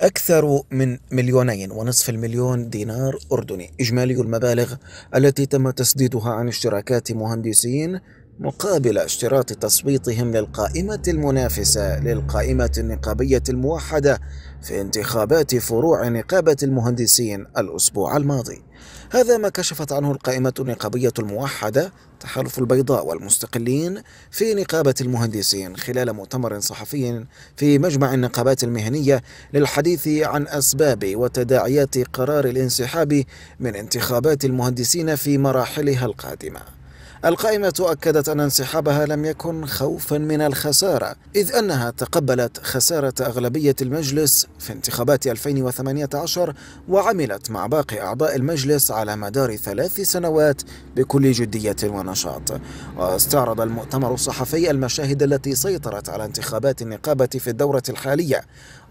أكثر من مليونين ونصف المليون دينار أردني إجمالي المبالغ التي تم تسديدها عن اشتراكات مهندسين مقابل اشتراط تصويتهم للقائمة المنافسة للقائمة النقابية الموحدة في انتخابات فروع نقابة المهندسين الأسبوع الماضي. هذا ما كشفت عنه القائمة النقابية الموحدة تحالف البيضاء والمستقلين في نقابة المهندسين خلال مؤتمر صحفي في مجمع النقابات المهنية للحديث عن أسباب وتداعيات قرار الانسحاب من انتخابات المهندسين في مراحلها القادمة. القائمة أكدت أن انسحابها لم يكن خوفا من الخسارة إذ أنها تقبلت خسارة أغلبية المجلس في انتخابات 2018 وعملت مع باقي أعضاء المجلس على مدار ثلاث سنوات بكل جدية ونشاط واستعرض المؤتمر الصحفي المشاهد التي سيطرت على انتخابات النقابة في الدورة الحالية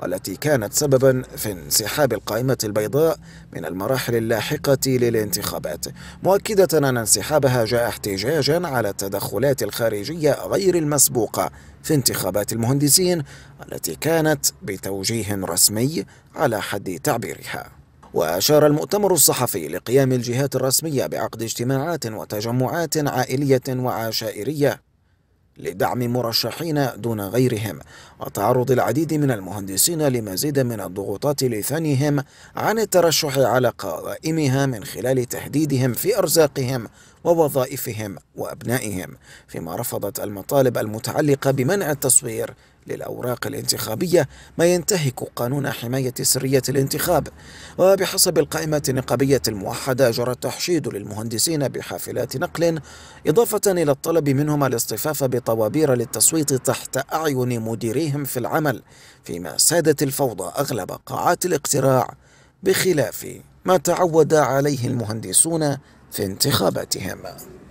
والتي كانت سببا في انسحاب القائمة البيضاء من المراحل اللاحقة للانتخابات مؤكدة أن انسحابها جاء احتجاجا احتجاجا على التدخلات الخارجية غير المسبوقة في انتخابات المهندسين التي كانت بتوجيه رسمي على حد تعبيرها وأشار المؤتمر الصحفي لقيام الجهات الرسمية بعقد اجتماعات وتجمعات عائلية وعشائرية لدعم مرشحين دون غيرهم وتعرض العديد من المهندسين لمزيد من الضغوطات لثانيهم عن الترشح على قوائمها من خلال تحديدهم في أرزاقهم ووظائفهم وأبنائهم فيما رفضت المطالب المتعلقة بمنع التصوير للأوراق الانتخابية ما ينتهك قانون حماية سرية الانتخاب وبحسب القائمة النقابية الموحدة جرى التحشيد للمهندسين بحافلات نقل إضافة إلى الطلب منهم الاصطفاف بطوابير للتصويت تحت أعين مديريهم في العمل فيما سادت الفوضى أغلب قاعات الاقتراع بخلاف ما تعود عليه المهندسون في انتخاباتهم